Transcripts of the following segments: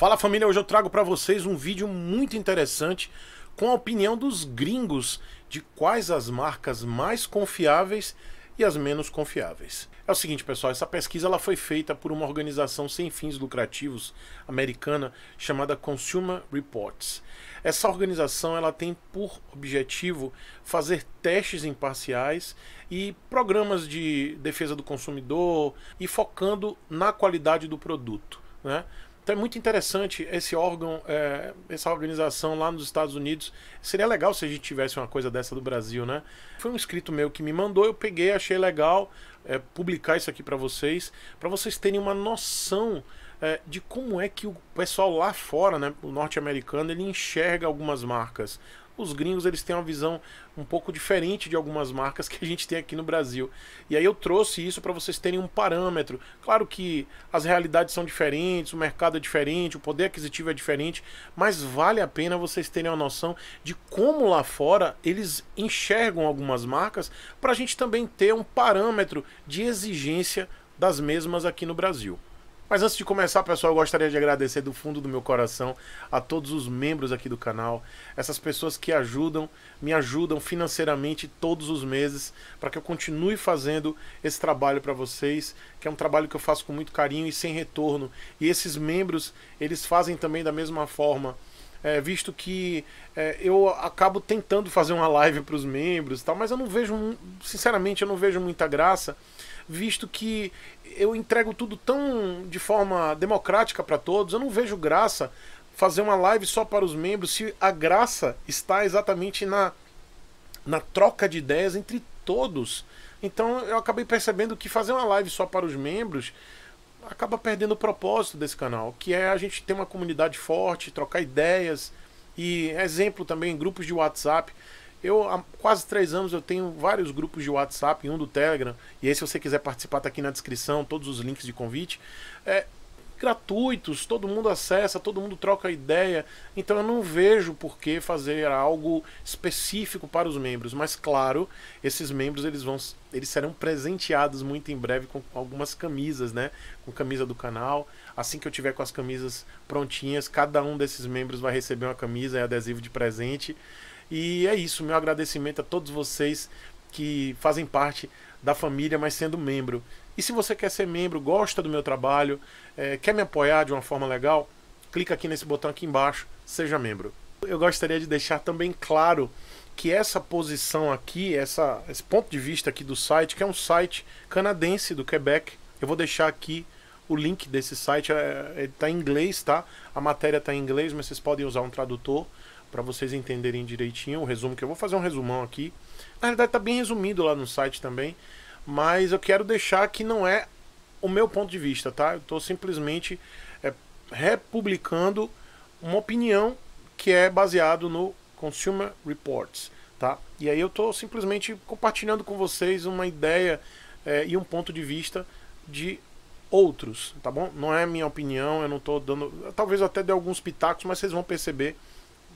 Fala família, hoje eu trago para vocês um vídeo muito interessante com a opinião dos gringos de quais as marcas mais confiáveis e as menos confiáveis. É o seguinte, pessoal, essa pesquisa ela foi feita por uma organização sem fins lucrativos americana chamada Consumer Reports. Essa organização ela tem por objetivo fazer testes imparciais e programas de defesa do consumidor e focando na qualidade do produto. Né? Então é muito interessante esse órgão, é, essa organização lá nos Estados Unidos. Seria legal se a gente tivesse uma coisa dessa do Brasil, né? Foi um inscrito meu que me mandou, eu peguei, achei legal é, publicar isso aqui para vocês, para vocês terem uma noção é, de como é que o pessoal lá fora, né, o norte-americano, ele enxerga algumas marcas os gringos eles têm uma visão um pouco diferente de algumas marcas que a gente tem aqui no Brasil. E aí eu trouxe isso para vocês terem um parâmetro. Claro que as realidades são diferentes, o mercado é diferente, o poder aquisitivo é diferente, mas vale a pena vocês terem uma noção de como lá fora eles enxergam algumas marcas para a gente também ter um parâmetro de exigência das mesmas aqui no Brasil. Mas antes de começar, pessoal, eu gostaria de agradecer do fundo do meu coração a todos os membros aqui do canal, essas pessoas que ajudam, me ajudam financeiramente todos os meses para que eu continue fazendo esse trabalho para vocês, que é um trabalho que eu faço com muito carinho e sem retorno. E esses membros, eles fazem também da mesma forma é, visto que é, eu acabo tentando fazer uma live para os membros, tal, mas eu não vejo, sinceramente, eu não vejo muita graça, visto que eu entrego tudo tão de forma democrática para todos, eu não vejo graça fazer uma live só para os membros se a graça está exatamente na, na troca de ideias entre todos. Então eu acabei percebendo que fazer uma live só para os membros acaba perdendo o propósito desse canal, que é a gente ter uma comunidade forte, trocar ideias e exemplo também em grupos de WhatsApp. Eu há quase três anos eu tenho vários grupos de WhatsApp, um do Telegram, e aí se você quiser participar tá aqui na descrição, todos os links de convite. É, gratuitos, todo mundo acessa, todo mundo troca ideia. Então eu não vejo por que fazer algo específico para os membros, mas claro, esses membros eles vão eles serão presenteados muito em breve com algumas camisas, né? Com camisa do canal. Assim que eu tiver com as camisas prontinhas, cada um desses membros vai receber uma camisa e adesivo de presente. E é isso, meu agradecimento a todos vocês que fazem parte da família, mas sendo membro. E se você quer ser membro, gosta do meu trabalho, é, quer me apoiar de uma forma legal, clica aqui nesse botão aqui embaixo, seja membro. Eu gostaria de deixar também claro que essa posição aqui, essa, esse ponto de vista aqui do site, que é um site canadense do Quebec, eu vou deixar aqui o link desse site, está é, é tá em inglês, tá? A matéria está em inglês, mas vocês podem usar um tradutor para vocês entenderem direitinho o resumo, que eu vou fazer um resumão aqui. Na verdade, está bem resumido lá no site também mas eu quero deixar que não é o meu ponto de vista, tá? Eu estou simplesmente é, republicando uma opinião que é baseado no Consumer Reports, tá? E aí eu estou simplesmente compartilhando com vocês uma ideia é, e um ponto de vista de outros, tá bom? Não é minha opinião, eu não estou dando, talvez até dê alguns pitacos, mas vocês vão perceber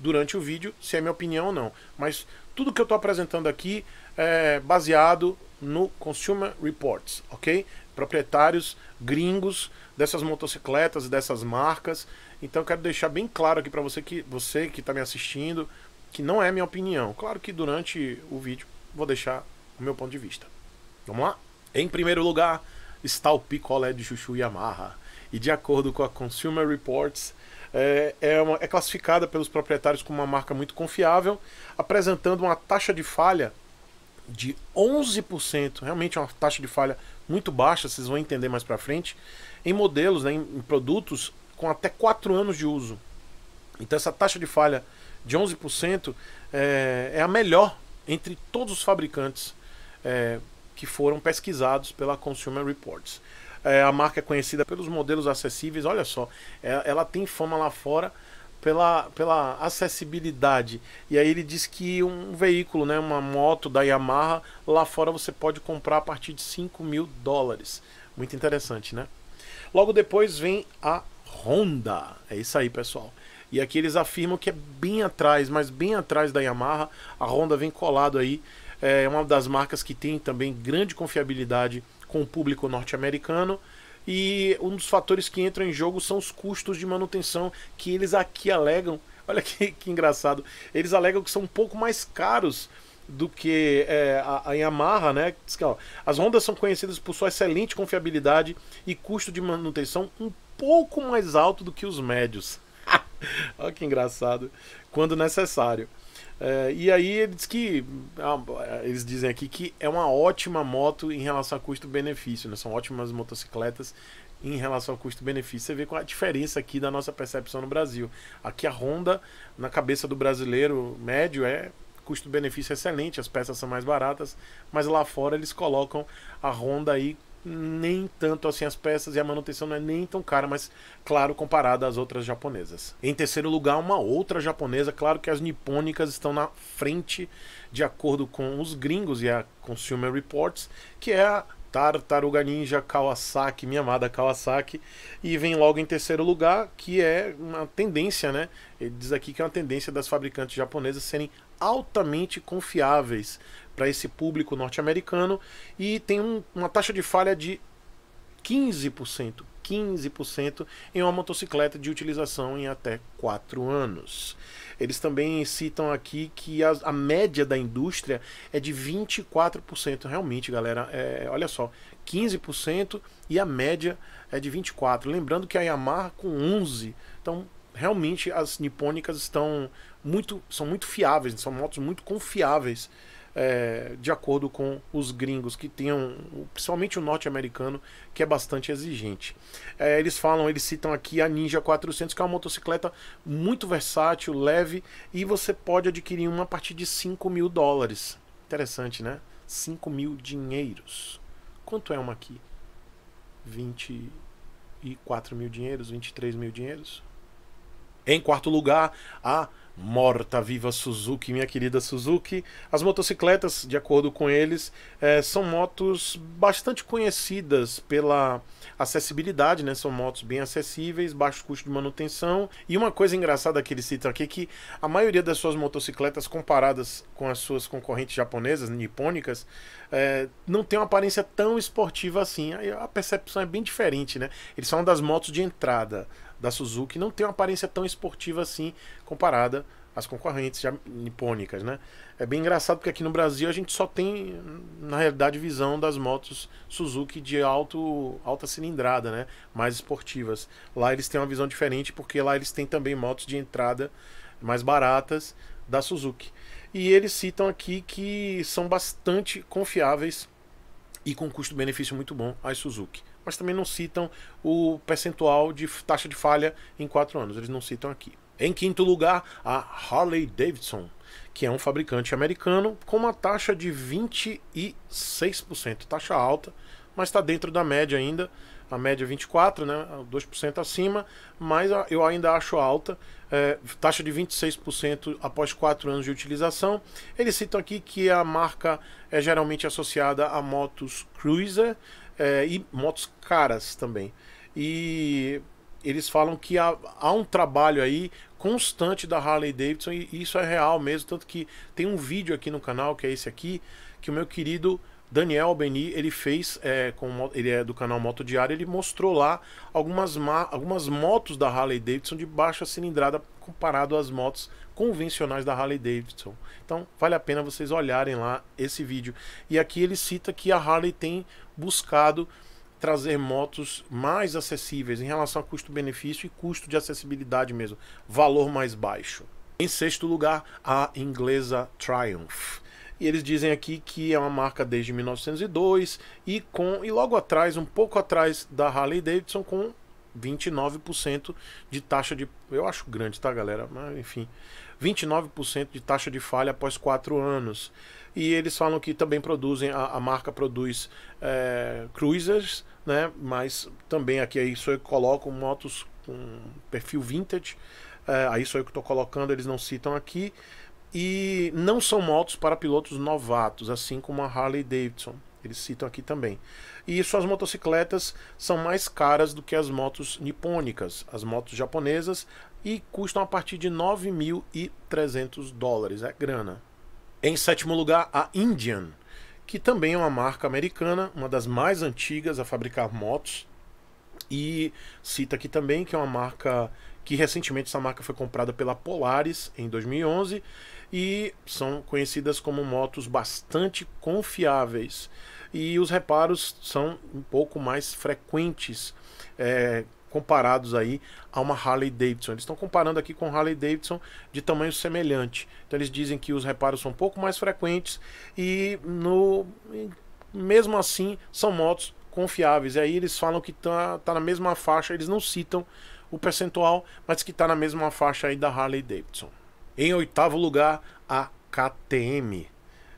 durante o vídeo se é minha opinião ou não. Mas tudo que eu estou apresentando aqui é baseado no Consumer Reports, ok? Proprietários gringos dessas motocicletas, dessas marcas. Então eu quero deixar bem claro aqui para você que você que está me assistindo, que não é minha opinião. Claro que durante o vídeo vou deixar o meu ponto de vista. Vamos lá? Em primeiro lugar está o picolé de chuchu Yamaha. E de acordo com a Consumer Reports, é, é, uma, é classificada pelos proprietários como uma marca muito confiável, apresentando uma taxa de falha de 11%, realmente é uma taxa de falha muito baixa, vocês vão entender mais para frente, em modelos, né, em, produtos com até 4 anos de uso. Então essa taxa de falha de 11% é, eh, é a melhor entre todos os fabricantes é, que foram pesquisados pela Consumer Reports. É, a marca é conhecida pelos modelos acessíveis, olha só, ela tem fama lá fora pela, pela acessibilidade. E aí ele diz que um veículo, né, uma moto da Yamaha, lá fora você pode comprar a partir de 5 mil dólares. Muito interessante, né? Logo depois vem a Honda. É isso aí, pessoal. E aqui eles afirmam que é bem atrás, mas bem atrás da Yamaha. A Honda vem colado aí. É uma das marcas que tem também grande confiabilidade com o público norte-americano. E um dos fatores que entram em jogo são os custos de manutenção que eles aqui alegam. Olha que, que engraçado. Eles alegam que são um pouco mais caros do que é, a, a, Yamaha, né? Diz que, ó, as Hondas são conhecidas por sua excelente confiabilidade e custo de manutenção um pouco mais alto do que os médios. Olha que engraçado. Quando necessário. É, e aí ele diz que é é, eles dizem aqui que é uma ótima moto em relação a custo-benefício, né? São ótimas motocicletas em relação ao custo-benefício. Você vê qual a diferença aqui da nossa percepção no Brasil. Aqui a Honda, na cabeça do brasileiro médio, é custo-benefício excelente, as peças são mais baratas, mas lá fora eles colocam a Honda aí nem tanto assim as peças e a manutenção não é nem tão cara, mas claro, comparada às outras japonesas. Em terceiro lugar, uma outra japonesa, claro que as nipônicas estão na frente de acordo com os gringos e a Consumer Reports, que é a Tartaruga Ninja Kawasaki, minha amada Kawasaki, e vem logo em terceiro lugar, que é uma tendência, né? Ele diz aqui que é uma tendência das fabricantes japonesas serem altamente confiáveis para esse público norte-americano e tem um, uma taxa de falha de 15%, 15% em uma motocicleta de utilização em até 4 anos. Eles também citam aqui que a, a média da indústria é de 24%. Realmente, galera, é, olha só, 15% e a média é de 24%. Lembrando que a Yamaha com 11%. Então, realmente, as nipônicas estão muito, são muito fiáveis, são motos muito confiáveis é, de acordo com os gringos, que tem principalmente o norte-americano, que é bastante exigente. É, eles falam, eles citam aqui a Ninja 400, que é uma motocicleta muito versátil, leve, e você pode adquirir uma a partir de 5 mil dólares. Interessante, né? 5 mil dinheiros. Quanto é uma aqui? 24 mil dinheiros, 23 mil dinheiros? Em quarto lugar, a Morta Viva Suzuki, minha querida Suzuki. As motocicletas, de acordo com eles, é, são motos bastante conhecidas pela acessibilidade, né? São motos bem acessíveis, baixo custo de manutenção. E uma coisa engraçada que eles citam aqui é que a maioria das suas motocicletas, comparadas com as suas concorrentes japonesas, né, nipônicas, é, não tem uma aparência tão esportiva assim. A percepção é bem diferente, né? Eles são das motos de entrada da Suzuki não tem uma aparência tão esportiva assim comparada às concorrentes já nipônicas, né? É bem engraçado porque aqui no Brasil a gente só tem, na realidade, visão das motos Suzuki de alto, alta cilindrada, né? Mais esportivas. Lá eles têm uma visão diferente porque lá eles têm também motos de entrada mais baratas da Suzuki. E eles citam aqui que são bastante confiáveis e com custo-benefício muito bom as Suzuki mas também não citam o percentual de taxa de falha em 4 anos, eles não citam aqui. Em quinto lugar, a Harley Davidson, que é um fabricante americano com uma taxa de 26%, taxa alta, mas está dentro da média ainda, a média 24, é né, 2% acima, mas eu ainda acho alta, é, taxa de 26% após 4 anos de utilização. Eles citam aqui que a marca é geralmente associada a motos cruiser, é, e motos caras também. E eles falam que há, há um trabalho aí constante da Harley Davidson e isso é real mesmo. Tanto que tem um vídeo aqui no canal, que é esse aqui, que o meu querido Daniel Beni, ele fez, é, com, ele é do canal Moto Diário, ele mostrou lá algumas, algumas motos da Harley Davidson de baixa cilindrada comparado às motos convencionais da Harley Davidson. Então, vale a pena vocês olharem lá esse vídeo. E aqui ele cita que a Harley tem buscado trazer motos mais acessíveis em relação a custo-benefício e custo de acessibilidade mesmo, valor mais baixo. Em sexto lugar, a inglesa Triumph. E eles dizem aqui que é uma marca desde 1902 e com e logo atrás, um pouco atrás da Harley Davidson com 29% de taxa de, eu acho grande, tá, galera, mas enfim, 29% de taxa de falha após 4 anos. E eles falam que também produzem, a, a marca produz é, cruisers, né? mas também aqui aí só eu coloco motos com perfil vintage, é, aí sou eu que estou colocando, eles não citam aqui. E não são motos para pilotos novatos, assim como a Harley Davidson. Eles citam aqui também. E suas motocicletas são mais caras do que as motos nipônicas, as motos japonesas, e custam a partir de 9.300 dólares, é grana. Em sétimo lugar, a Indian, que também é uma marca americana, uma das mais antigas a fabricar motos. E cita aqui também que é uma marca que recentemente essa marca foi comprada pela Polaris em 2011 e são conhecidas como motos bastante confiáveis e os reparos são um pouco mais frequentes é, comparados aí a uma Harley Davidson. Eles estão comparando aqui com Harley Davidson de tamanho semelhante. Então eles dizem que os reparos são um pouco mais frequentes e no mesmo assim são motos confiáveis. E aí eles falam que tá, tá na mesma faixa, eles não citam o percentual, mas que está na mesma faixa aí da Harley Davidson. Em oitavo lugar, a KTM.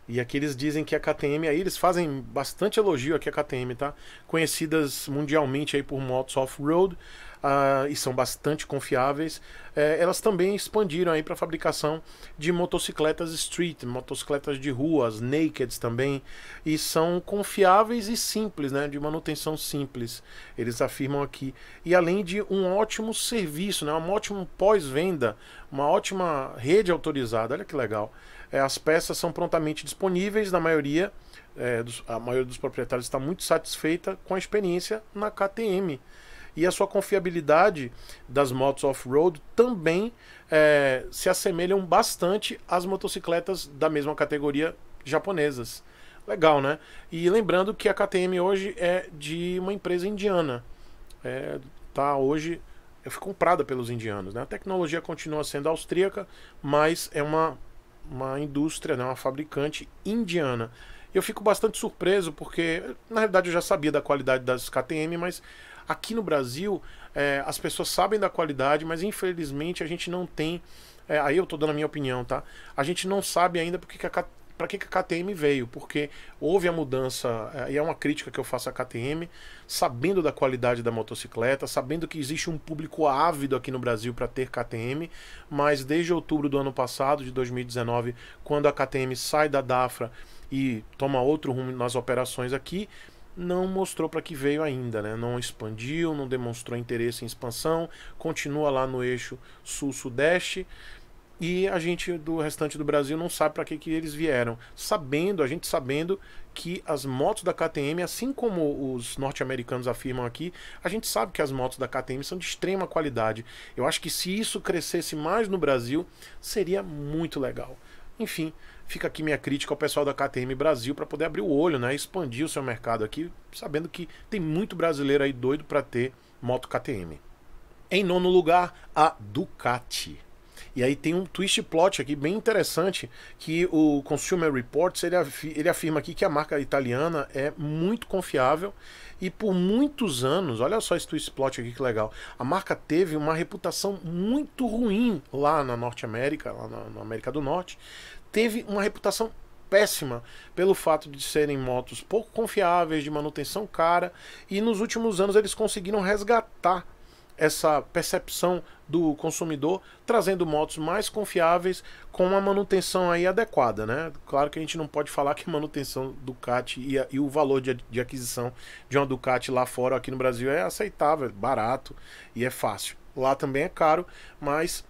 E aqui eles dizem que a KTM, aí eles fazem bastante elogio aqui a KTM, tá? Conhecidas mundialmente aí por motos off-road uh, e são bastante confiáveis. É, elas também expandiram aí para fabricação de motocicletas street, motocicletas de ruas, naked também, e são confiáveis e simples, né? De manutenção simples, eles afirmam aqui. E além de um ótimo serviço, né? Um ótimo pós-venda, uma ótima rede autorizada, olha que legal. É, as peças são prontamente disponíveis, na maioria, é, dos, a maioria dos proprietários está muito satisfeita com a experiência na KTM. E a sua confiabilidade das motos off-road também é, se assemelham bastante às motocicletas da mesma categoria japonesas. Legal, né? E lembrando que a KTM hoje é de uma empresa indiana. É, tá hoje foi comprada pelos indianos. Né? A tecnologia continua sendo austríaca, mas é uma uma indústria, né, uma fabricante indiana. Eu fico bastante surpreso porque, na realidade, eu já sabia da qualidade das KTM, mas aqui no Brasil é, as pessoas sabem da qualidade, mas infelizmente a gente não tem. É, aí eu estou dando a minha opinião, tá? A gente não sabe ainda porque que a para que, que a KTM veio? Porque houve a mudança, eh, e é uma crítica que eu faço à KTM, sabendo da qualidade da motocicleta, sabendo que existe um público ávido aqui no Brasil para ter KTM, mas desde outubro do ano passado, de 2019, quando a KTM sai da Dafra e toma outro rumo nas operações aqui, não mostrou para que veio ainda, né? Não expandiu, não demonstrou interesse em expansão, continua lá no eixo sul-sudeste e a gente do restante do Brasil não sabe para que, que eles vieram. Sabendo, a gente sabendo que as motos da KTM, assim como os norte-americanos afirmam aqui, a gente sabe que as motos da KTM são de extrema qualidade. Eu acho que se isso crescesse mais no Brasil, seria muito legal. Enfim, fica aqui minha crítica ao pessoal da KTM Brasil para poder abrir o olho, né, expandir o seu mercado aqui, sabendo que tem muito brasileiro aí doido para ter moto KTM. Em nono lugar, a Ducati. E aí tem um twist plot aqui bem interessante que o Consumer Reports ele, ele afirma aqui que a marca italiana é muito confiável e por muitos anos, olha só esse twist plot aqui que legal, a marca teve uma reputação muito ruim lá na Norte América, lá na, na América do Norte, teve uma reputação péssima pelo fato de serem motos pouco confiáveis, de manutenção cara, e nos últimos anos eles conseguiram resgatar essa percepção do consumidor, trazendo motos mais confiáveis com uma manutenção aí adequada, né? Claro que a gente não pode falar que a manutenção Ducati e, a, e o valor de, de, aquisição de uma Ducati lá fora, aqui no Brasil, é aceitável, é barato e é fácil. Lá também é caro, mas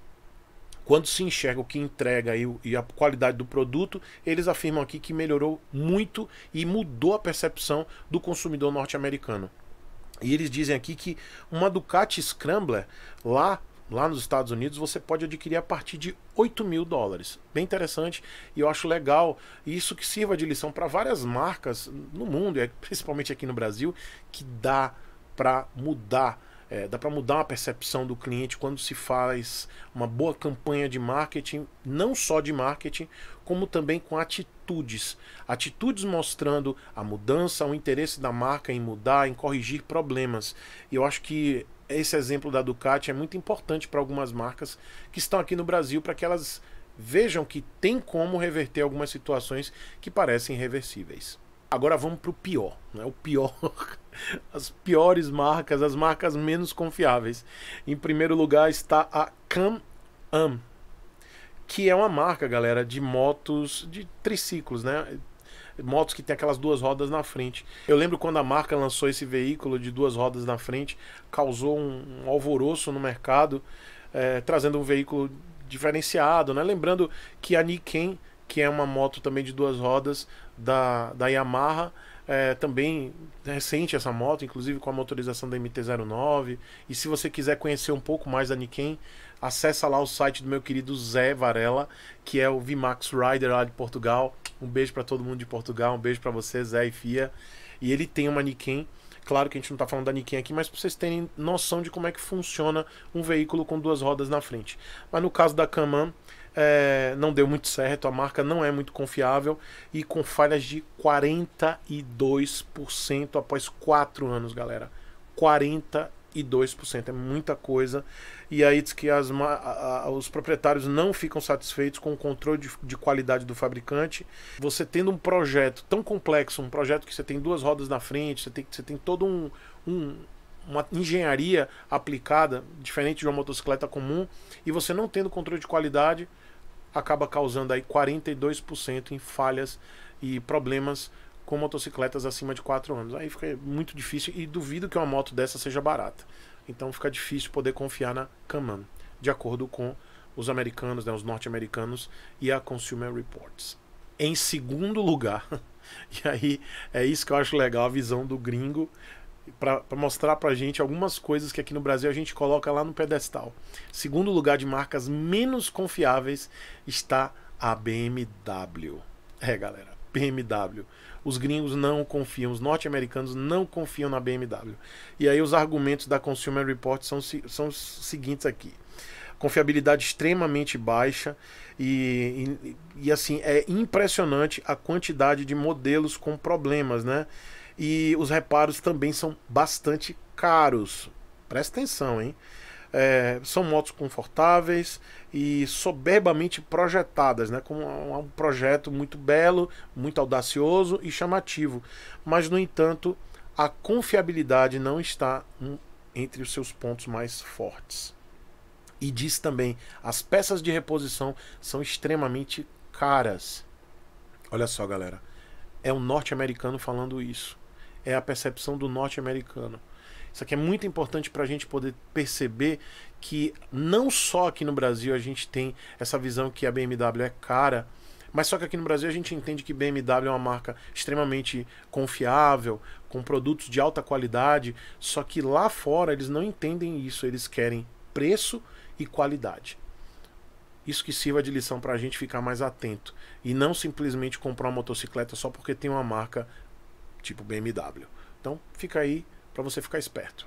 quando se enxerga o que entrega e, e a qualidade do produto, eles afirmam aqui que melhorou muito e mudou a percepção do consumidor norte-americano. E eles dizem aqui que uma Ducati Scrambler lá lá nos Estados Unidos você pode adquirir a partir de 8 mil dólares. Bem interessante e eu acho legal isso que sirva de lição para várias marcas no mundo, é, principalmente aqui no Brasil, que dá para mudar. É, dá para mudar a percepção do cliente quando se faz uma boa campanha de marketing, não só de marketing, como também com atitudes. Atitudes mostrando a mudança, o interesse da marca em mudar, em corrigir problemas. E eu acho que esse exemplo da Ducati é muito importante para algumas marcas que estão aqui no Brasil para que elas vejam que tem como reverter algumas situações que parecem irreversíveis. Agora vamos para o pior, né? O pior, as piores marcas, as marcas menos confiáveis. Em primeiro lugar está a Cam am que é uma marca, galera, de motos, de triciclos, né? Motos que tem aquelas duas rodas na frente. Eu lembro quando a marca lançou esse veículo de duas rodas na frente, causou um, alvoroço no mercado, é, trazendo um veículo diferenciado, né? Lembrando que a Niken, que é uma moto também de duas rodas da, da Yamaha, é, também recente essa moto, inclusive com a motorização da MT-09. E se você quiser conhecer um pouco mais da Niken, acessa lá o site do meu querido Zé Varela, que é o Vimax Rider lá de Portugal. Um beijo para todo mundo de Portugal, um beijo para você, Zé e Fia. E ele tem uma Niken. Claro que a gente não tá falando da Niken aqui, mas pra vocês terem noção de como é que funciona um veículo com duas rodas na frente. Mas no caso da Kaman, é, não deu muito certo, a marca não é muito confiável e com falhas de 42% após 4 anos, galera. 42%. 22% é muita coisa. E aí diz que as, a, a, os proprietários não ficam satisfeitos com o controle de, de, qualidade do fabricante. Você tendo um projeto tão complexo, um projeto que você tem duas rodas na frente, você tem, você tem todo um, um uma engenharia aplicada, diferente de uma motocicleta comum, e você não tendo controle de qualidade, acaba causando aí 42% em falhas e problemas com motocicletas acima de 4 anos. Aí fica muito difícil e duvido que uma moto dessa seja barata. Então fica difícil poder confiar na Kaman, de acordo com os americanos, né, os norte-americanos e a Consumer Reports. Em segundo lugar, e aí é isso que eu acho legal, a visão do gringo para mostrar para gente algumas coisas que aqui no Brasil a gente coloca lá no pedestal. Segundo lugar de marcas menos confiáveis está a BMW. É, galera. BMW. Os gringos não confiam, os norte-americanos não confiam na BMW. E aí os argumentos da Consumer Report são, são os seguintes aqui. Confiabilidade extremamente baixa e, e, e assim, é impressionante a quantidade de modelos com problemas, né? E os reparos também são bastante caros. Presta atenção, hein? É, são motos confortáveis e soberbamente projetadas, né? Com um projeto muito belo, muito audacioso e chamativo. Mas, no entanto, a confiabilidade não está entre os seus pontos mais fortes. E diz também: as peças de reposição são extremamente caras. Olha só, galera. É um norte-americano falando isso. É a percepção do norte-americano. Isso aqui é muito importante para a gente poder perceber que não só aqui no Brasil a gente tem essa visão que a BMW é cara, mas só que aqui no Brasil a gente entende que BMW é uma marca extremamente confiável, com produtos de alta qualidade, só que lá fora eles não entendem isso, eles querem preço e qualidade. Isso que sirva de lição para a gente ficar mais atento e não simplesmente comprar uma motocicleta só porque tem uma marca tipo BMW. Então fica aí para você ficar esperto.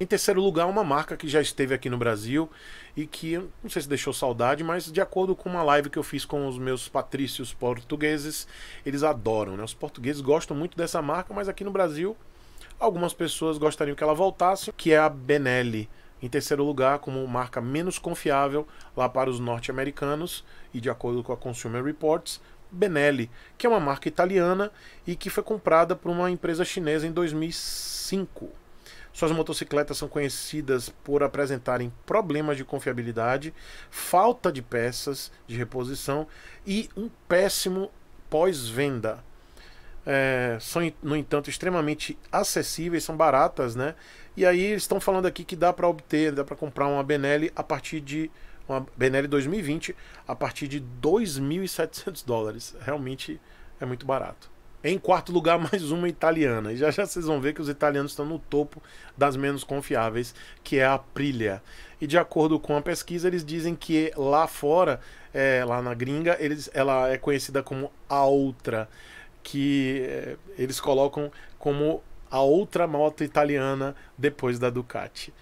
Em terceiro lugar, uma marca que já esteve aqui no Brasil e que não sei se deixou saudade, mas de acordo com uma live que eu fiz com os meus patrícios portugueses, eles adoram, né? Os portugueses gostam muito dessa marca, mas aqui no Brasil algumas pessoas gostariam que ela voltasse, que é a Benelli. Em terceiro lugar, como marca menos confiável lá para os norte-americanos e de acordo com a Consumer Reports, Benelli, que é uma marca italiana e que foi comprada por uma empresa chinesa em 2005. Suas motocicletas são conhecidas por apresentarem problemas de confiabilidade, falta de peças de reposição e um péssimo pós-venda. É, são, no entanto, extremamente acessíveis, são baratas, né? E aí estão falando aqui que dá para obter, dá para comprar uma Benelli a partir de uma BNL 2020 a partir de 2.700 dólares. Realmente é muito barato. Em quarto lugar, mais uma italiana. E já já vocês vão ver que os italianos estão no topo das menos confiáveis, que é a Aprilia. E de acordo com a pesquisa, eles dizem que lá fora, é, lá na gringa, eles, ela é conhecida como a outra, que é, eles colocam como a outra moto italiana depois da Ducati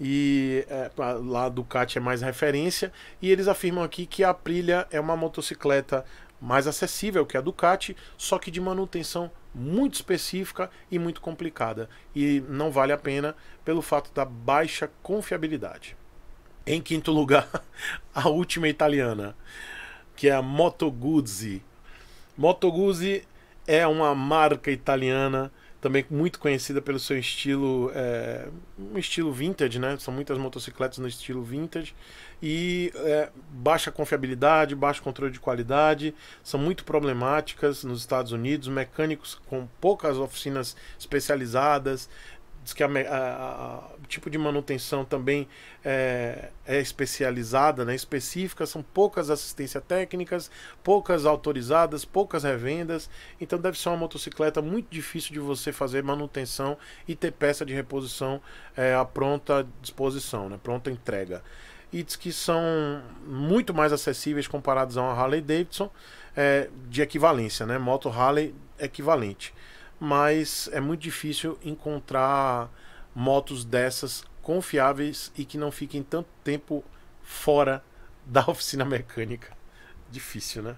e é, lá a Ducati é mais referência e eles afirmam aqui que a Aprilia é uma motocicleta mais acessível que a Ducati, só que de manutenção muito específica e muito complicada e não vale a pena pelo fato da baixa confiabilidade. Em quinto lugar, a última italiana, que é a Moto Guzzi. Moto Guzzi é uma marca italiana também muito conhecida pelo seu estilo, é, um estilo vintage, né? São muitas motocicletas no estilo vintage e é, baixa confiabilidade, baixo controle de qualidade, são muito problemáticas nos Estados Unidos, mecânicos com poucas oficinas especializadas, diz que a, a, a, o tipo de manutenção também é, é, especializada, né? específica, são poucas assistências técnicas, poucas autorizadas, poucas revendas, então deve ser uma motocicleta muito difícil de você fazer manutenção e ter peça de reposição é, à pronta disposição, né? pronta entrega. E diz que são muito mais acessíveis comparados a uma Harley Davidson é, de equivalência, né? moto Harley equivalente mas é muito difícil encontrar motos dessas confiáveis e que não fiquem tanto tempo fora da oficina mecânica. Difícil, né?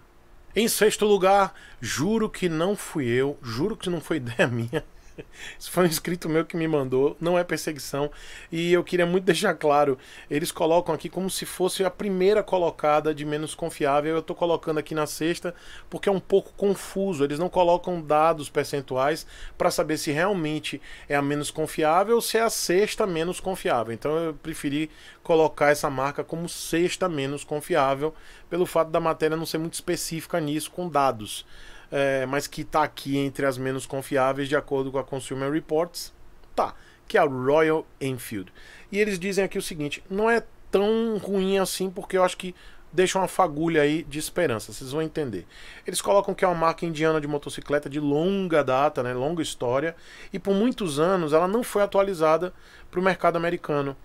Em sexto lugar, juro que não fui eu, juro que não foi ideia minha Isso foi um inscrito meu que me mandou, não é perseguição. E eu queria muito deixar claro, eles colocam aqui como se fosse a primeira colocada de menos confiável. Eu estou colocando aqui na sexta porque é um pouco confuso. Eles não colocam dados percentuais para saber se realmente é a menos confiável ou se é a sexta menos confiável. Então eu preferi colocar essa marca como sexta menos confiável pelo fato da matéria não ser muito específica nisso com dados é, mas que está aqui entre as menos confiáveis, de acordo com a Consumer Reports, tá, que é a Royal Enfield. E eles dizem aqui o seguinte: não é tão ruim assim, porque eu acho que deixa uma fagulha aí de esperança, vocês vão entender. Eles colocam que é uma marca indiana de motocicleta de longa data, né, longa história, e por muitos anos ela não foi atualizada para o mercado americano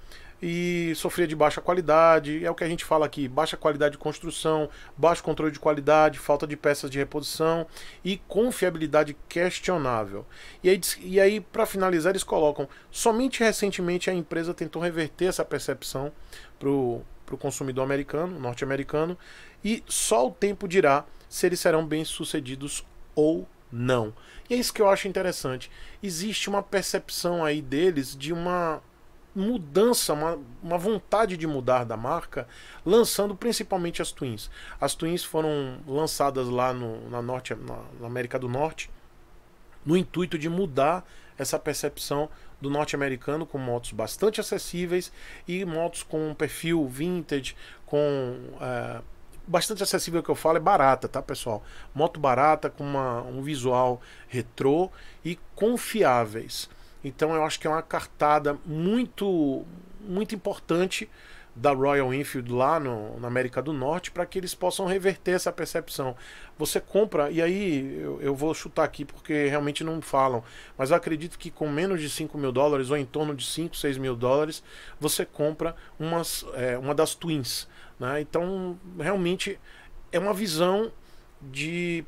e sofria de baixa qualidade. É o que a gente fala aqui: baixa qualidade de construção, baixo controle de qualidade, falta de peças de reposição e confiabilidade questionável. E aí, e aí para finalizar, eles colocam: somente recentemente a empresa tentou reverter essa percepção para o consumidor americano, norte-americano, e só o tempo dirá se eles serão bem-sucedidos ou não. E é isso que eu acho interessante. Existe uma percepção aí deles de uma mudança, uma, uma vontade de mudar da marca, lançando principalmente as Twins. As Twins foram lançadas lá no, na, norte, na, na América do Norte no intuito de mudar essa percepção do norte-americano com motos bastante acessíveis e motos com um perfil vintage, com é, bastante acessível que eu falo é barata, tá pessoal? Moto barata com uma, um visual retrô e confiáveis. Então eu acho que é uma cartada muito, muito importante da Royal Enfield lá no, na América do Norte para que eles possam reverter essa percepção. Você compra, e aí eu, eu, vou chutar aqui porque realmente não falam, mas eu acredito que com menos de 5 mil dólares ou em torno de 5, 6 mil dólares, você compra umas, é, uma das Twins. Né? Então realmente é uma visão de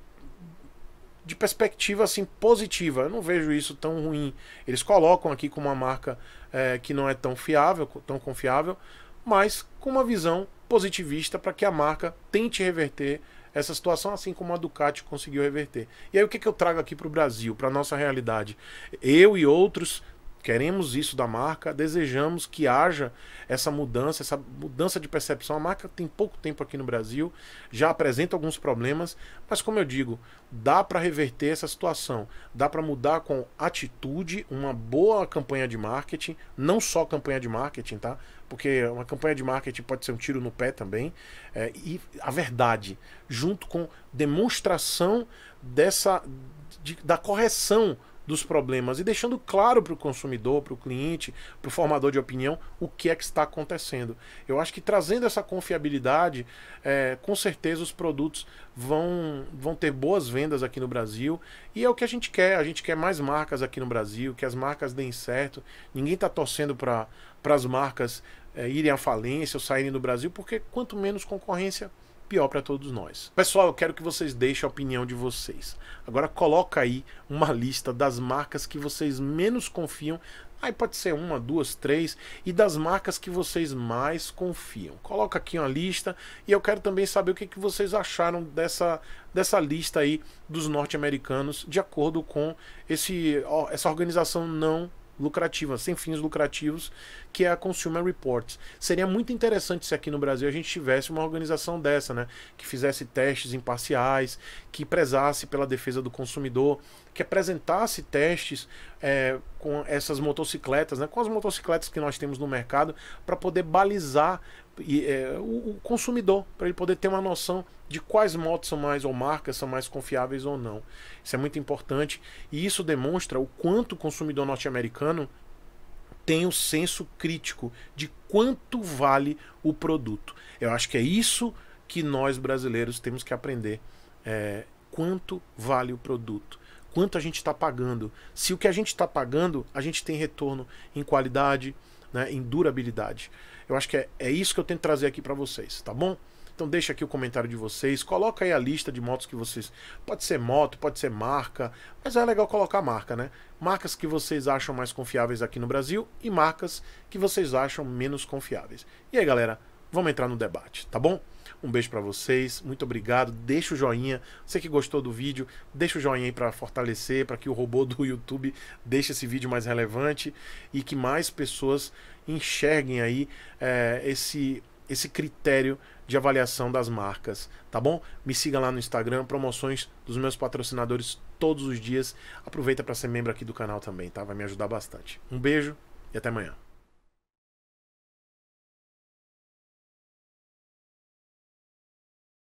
de perspectiva assim positiva. Eu não vejo isso tão ruim. Eles colocam aqui com uma marca é, que não é tão fiável, tão confiável, mas com uma visão positivista para que a marca tente reverter essa situação, assim como a Ducati conseguiu reverter. E aí o que, que eu trago aqui para o Brasil, para nossa realidade? Eu e outros queremos isso da marca, desejamos que haja essa mudança, essa mudança de percepção. A marca tem pouco tempo aqui no Brasil, já apresenta alguns problemas, mas como eu digo, dá para reverter essa situação, dá para mudar com atitude, uma boa campanha de marketing, não só campanha de marketing, tá? Porque uma campanha de marketing pode ser um tiro no pé também, é, e a verdade, junto com demonstração dessa de, da correção dos problemas e deixando claro para o consumidor, para o cliente, para o formador de opinião o que é que está acontecendo. Eu acho que trazendo essa confiabilidade, é, com certeza os produtos vão, vão ter boas vendas aqui no Brasil e é o que a gente quer. A gente quer mais marcas aqui no Brasil, que as marcas deem certo. Ninguém está torcendo para as marcas é, irem à falência ou saírem do Brasil, porque quanto menos concorrência, pior para todos nós. Pessoal, eu quero que vocês deixem a opinião de vocês. Agora coloca aí uma lista das marcas que vocês menos confiam. Aí pode ser uma, duas, três e das marcas que vocês mais confiam. Coloca aqui uma lista e eu quero também saber o que, que vocês acharam dessa, dessa lista aí dos norte-americanos de acordo com esse, essa organização não lucrativa, sem fins lucrativos, que é a Consumer Reports. Seria muito interessante se aqui no Brasil a gente tivesse uma organização dessa, né? Que fizesse testes imparciais, que prezasse pela defesa do consumidor, que apresentasse testes é, com essas motocicletas, né? Com as motocicletas que nós temos no mercado, para poder balizar e, é, o, o, consumidor, para ele poder ter uma noção de quais motos são mais ou marcas são mais confiáveis ou não. Isso é muito importante e isso demonstra o quanto o consumidor norte-americano tem o um senso crítico de quanto vale o produto. Eu acho que é isso que nós brasileiros temos que aprender. É, quanto vale o produto? Quanto a gente está pagando? Se o que a gente está pagando, a gente tem retorno em qualidade, né, em durabilidade. Eu acho que é, é isso que eu tento trazer aqui para vocês, tá bom? Então deixa aqui o comentário de vocês, coloca aí a lista de motos que vocês. Pode ser moto, pode ser marca, mas é legal colocar marca, né? Marcas que vocês acham mais confiáveis aqui no Brasil e marcas que vocês acham menos confiáveis. E aí, galera, vamos entrar no debate, tá bom? Um beijo para vocês, muito obrigado. Deixa o joinha. Você que gostou do vídeo, deixa o joinha aí para fortalecer, para que o robô do YouTube deixe esse vídeo mais relevante e que mais pessoas enxerguem aí é, esse, esse critério de avaliação das marcas, tá bom? Me siga lá no Instagram, promoções dos meus patrocinadores todos os dias. Aproveita para ser membro aqui do canal também, tá? Vai me ajudar bastante. Um beijo e até amanhã.